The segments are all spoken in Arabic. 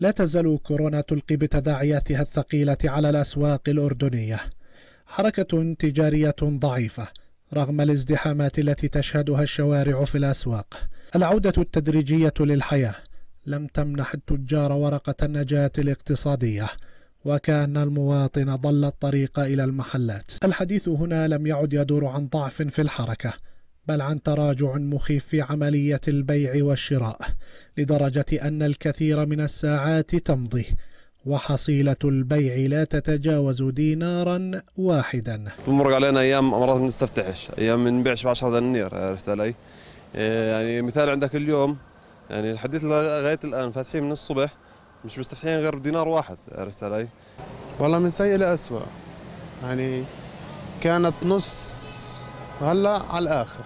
لا تزال كورونا تلقي بتداعياتها الثقيلة على الأسواق الأردنية حركة تجارية ضعيفة رغم الازدحامات التي تشهدها الشوارع في الأسواق العودة التدريجية للحياة لم تمنح التجار ورقة النجاة الاقتصادية وكان المواطن ضل الطريق إلى المحلات الحديث هنا لم يعد يدور عن ضعف في الحركة بل عن تراجع مخيف في عملية البيع والشراء لدرجة أن الكثير من الساعات تمضي وحصيلة البيع لا تتجاوز دينارا واحدا بمرق علينا أيام مرات ما نستفتحش أيام من نبيعش ب 10 دنانير عرفت علي آه، يعني مثال عندك اليوم يعني الحديث لغاية الآن فاتحين من الصبح مش مستفتحين غير بدينار واحد عرفت علي والله من سيء لأسوأ يعني كانت نص هلا على الآخر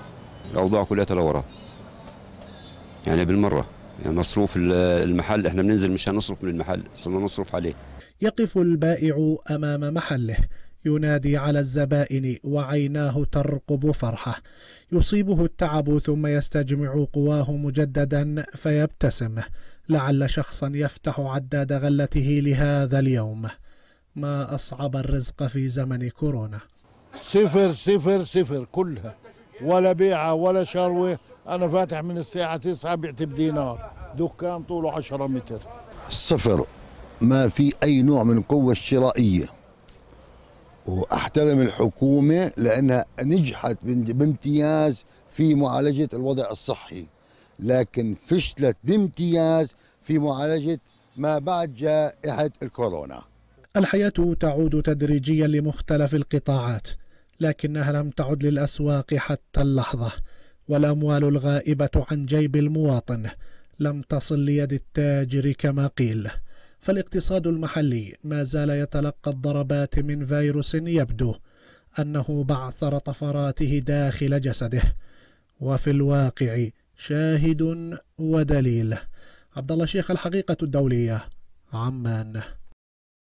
الاوضاع كلها لورا يعني بالمره يعني مصروف المحل احنا بننزل مش هنصرف من المحل صرنا نصرف عليه يقف البائع امام محله ينادي على الزبائن وعيناه ترقب فرحه يصيبه التعب ثم يستجمع قواه مجددا فيبتسم لعل شخصا يفتح عداد غلته لهذا اليوم ما اصعب الرزق في زمن كورونا صفر صفر صفر كلها ولا بيعة ولا شروة أنا فاتح من الساعة 9 بعت بدينار دكان طوله 10 متر صفر ما في أي نوع من القوة الشرائية وأحترم الحكومة لأنها نجحت بامتياز في معالجة الوضع الصحي لكن فشلت بامتياز في معالجة ما بعد جائحة الكورونا الحياة تعود تدريجيا لمختلف القطاعات لكنها لم تعد للأسواق حتى اللحظة والأموال الغائبة عن جيب المواطن لم تصل ليد التاجر كما قيل فالاقتصاد المحلي ما زال يتلقى الضربات من فيروس يبدو أنه بعثر طفراته داخل جسده وفي الواقع شاهد ودليل عبد الله شيخ الحقيقة الدولية عمان